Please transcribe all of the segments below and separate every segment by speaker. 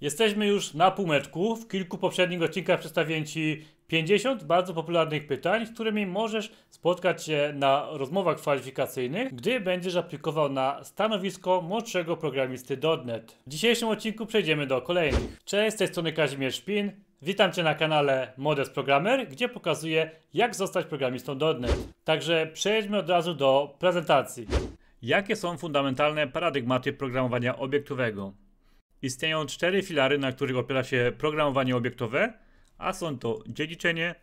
Speaker 1: Jesteśmy już na półmetku. W kilku poprzednich odcinkach przedstawiłem Ci 50 bardzo popularnych pytań, z którymi możesz spotkać się na rozmowach kwalifikacyjnych, gdy będziesz aplikował na stanowisko młodszego programisty .NET. W dzisiejszym odcinku przejdziemy do kolejnych. Cześć, z tej strony Kazimierz Szpin. Witam Cię na kanale Modest Programmer, gdzie pokazuję jak zostać programistą .NET. Także przejdźmy od razu do prezentacji. Jakie są fundamentalne paradygmaty programowania obiektowego? Istnieją cztery filary, na których opiera się programowanie obiektowe, a są to dziedziczenie,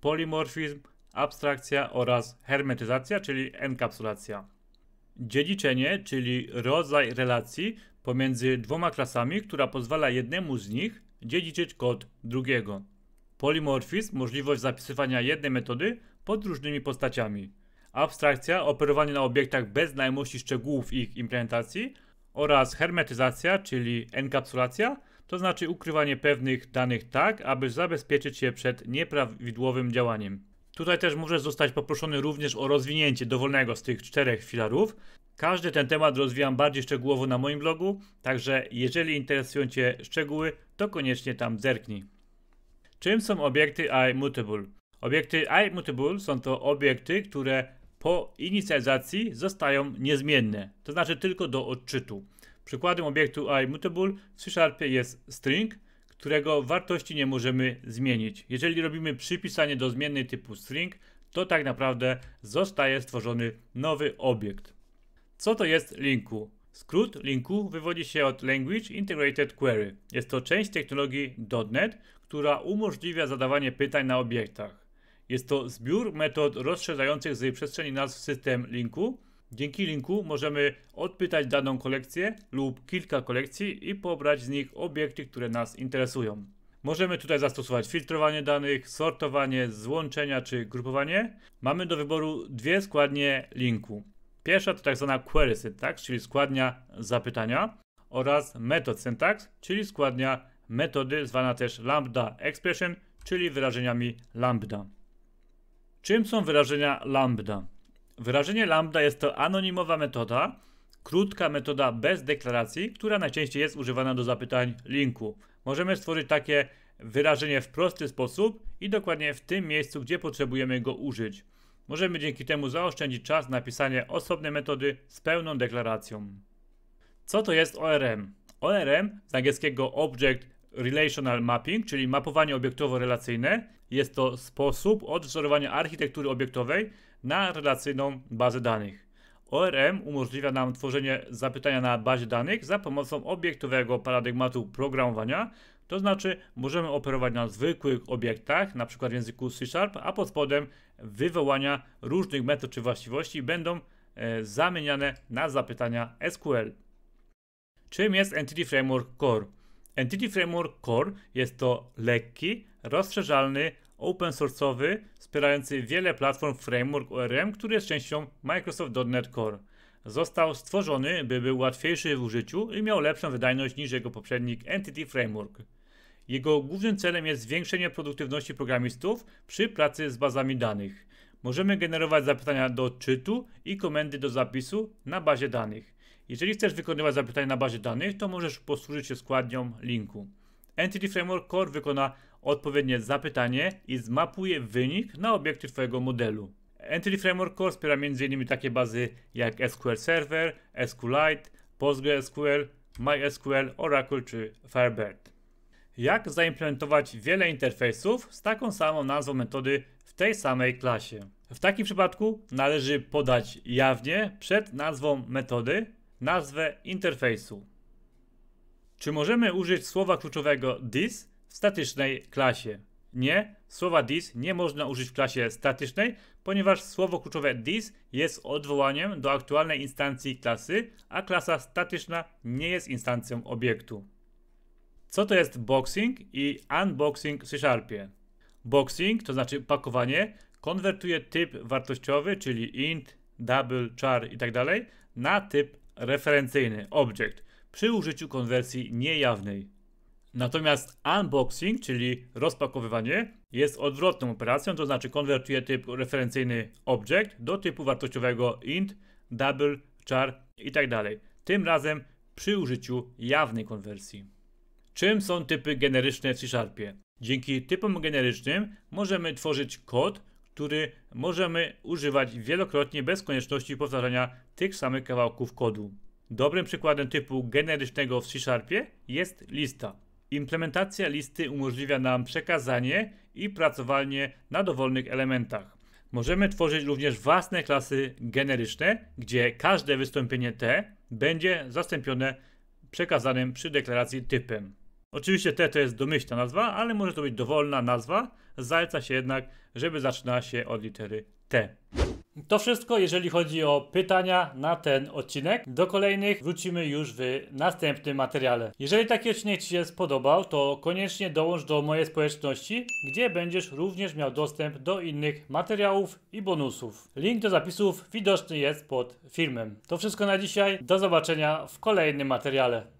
Speaker 1: polimorfizm, abstrakcja oraz hermetyzacja, czyli enkapsulacja. Dziedziczenie, czyli rodzaj relacji pomiędzy dwoma klasami, która pozwala jednemu z nich dziedziczyć kod drugiego. Polimorfizm, możliwość zapisywania jednej metody pod różnymi postaciami. Abstrakcja, operowanie na obiektach bez znajomości szczegółów ich implementacji – oraz hermetyzacja, czyli enkapsulacja, to znaczy ukrywanie pewnych danych tak, aby zabezpieczyć je przed nieprawidłowym działaniem. Tutaj też może zostać poproszony również o rozwinięcie dowolnego z tych czterech filarów. Każdy ten temat rozwijam bardziej szczegółowo na moim blogu, także jeżeli interesują Cię szczegóły, to koniecznie tam zerknij. Czym są obiekty iMutable? Obiekty iMutable są to obiekty, które po inicjalizacji zostają niezmienne, to znaczy tylko do odczytu. Przykładem obiektu iMutable w C Sharpie jest string, którego wartości nie możemy zmienić. Jeżeli robimy przypisanie do zmiennej typu string, to tak naprawdę zostaje stworzony nowy obiekt. Co to jest linku? Skrót linku wywodzi się od Language Integrated Query. Jest to część technologii .NET, która umożliwia zadawanie pytań na obiektach. Jest to zbiór metod rozszerzających z przestrzeni nazw system linku. Dzięki linku możemy odpytać daną kolekcję lub kilka kolekcji i pobrać z nich obiekty, które nas interesują. Możemy tutaj zastosować filtrowanie danych, sortowanie, złączenia czy grupowanie. Mamy do wyboru dwie składnie linku. Pierwsza to tak zwana query syntax, czyli składnia zapytania oraz method syntax, czyli składnia metody zwana też lambda expression, czyli wyrażeniami lambda. Czym są wyrażenia lambda? Wyrażenie lambda jest to anonimowa metoda, krótka metoda bez deklaracji, która najczęściej jest używana do zapytań linku. Możemy stworzyć takie wyrażenie w prosty sposób i dokładnie w tym miejscu, gdzie potrzebujemy go użyć. Możemy dzięki temu zaoszczędzić czas na pisanie osobnej metody z pełną deklaracją. Co to jest ORM? ORM z angielskiego Object Relational Mapping, czyli mapowanie obiektowo-relacyjne. Jest to sposób odwzorowania architektury obiektowej na relacyjną bazę danych. ORM umożliwia nam tworzenie zapytania na bazie danych za pomocą obiektowego paradygmatu programowania, to znaczy możemy operować na zwykłych obiektach, np. w języku C Sharp, a pod spodem wywołania różnych metod czy właściwości będą e, zamieniane na zapytania SQL. Czym jest Entity Framework Core? Entity Framework Core jest to lekki, rozszerzalny, open source'owy, wspierający wiele platform framework ORM, który jest częścią Microsoft.NET Core. Został stworzony, by był łatwiejszy w użyciu i miał lepszą wydajność niż jego poprzednik Entity Framework. Jego głównym celem jest zwiększenie produktywności programistów przy pracy z bazami danych. Możemy generować zapytania do czytu i komendy do zapisu na bazie danych. Jeżeli chcesz wykonywać zapytania na bazie danych, to możesz posłużyć się składnią linku. Entity Framework Core wykona odpowiednie zapytanie i zmapuje wynik na obiekty Twojego modelu. Entity Framework Core wspiera m.in. takie bazy jak SQL Server, SQLite, PostgreSQL, MySQL, Oracle czy Firebird. Jak zaimplementować wiele interfejsów z taką samą nazwą metody w tej samej klasie? W takim przypadku należy podać jawnie przed nazwą metody nazwę interfejsu. Czy możemy użyć słowa kluczowego this w statycznej klasie? Nie, słowa this nie można użyć w klasie statycznej, ponieważ słowo kluczowe this jest odwołaniem do aktualnej instancji klasy, a klasa statyczna nie jest instancją obiektu. Co to jest boxing i unboxing w C Sharpie? Boxing, to znaczy pakowanie, konwertuje typ wartościowy, czyli int, double, char itd. Tak na typ referencyjny, object, przy użyciu konwersji niejawnej. Natomiast unboxing, czyli rozpakowywanie, jest odwrotną operacją, to znaczy konwertuje typ referencyjny object do typu wartościowego int, double, char itd. Tak Tym razem przy użyciu jawnej konwersji. Czym są typy generyczne w C Sharpie? Dzięki typom generycznym możemy tworzyć kod, który możemy używać wielokrotnie bez konieczności powtarzania tych samych kawałków kodu. Dobrym przykładem typu generycznego w C-Sharpie jest lista. Implementacja listy umożliwia nam przekazanie i pracowanie na dowolnych elementach. Możemy tworzyć również własne klasy generyczne, gdzie każde wystąpienie T będzie zastąpione przekazanym przy deklaracji typem. Oczywiście T to jest domyślna nazwa, ale może to być dowolna nazwa. Zaleca się jednak, żeby zaczynała się od litery T. To wszystko, jeżeli chodzi o pytania na ten odcinek. Do kolejnych wrócimy już w następnym materiale. Jeżeli taki odcinek Ci się spodobał, to koniecznie dołącz do mojej społeczności, gdzie będziesz również miał dostęp do innych materiałów i bonusów. Link do zapisów widoczny jest pod filmem. To wszystko na dzisiaj. Do zobaczenia w kolejnym materiale.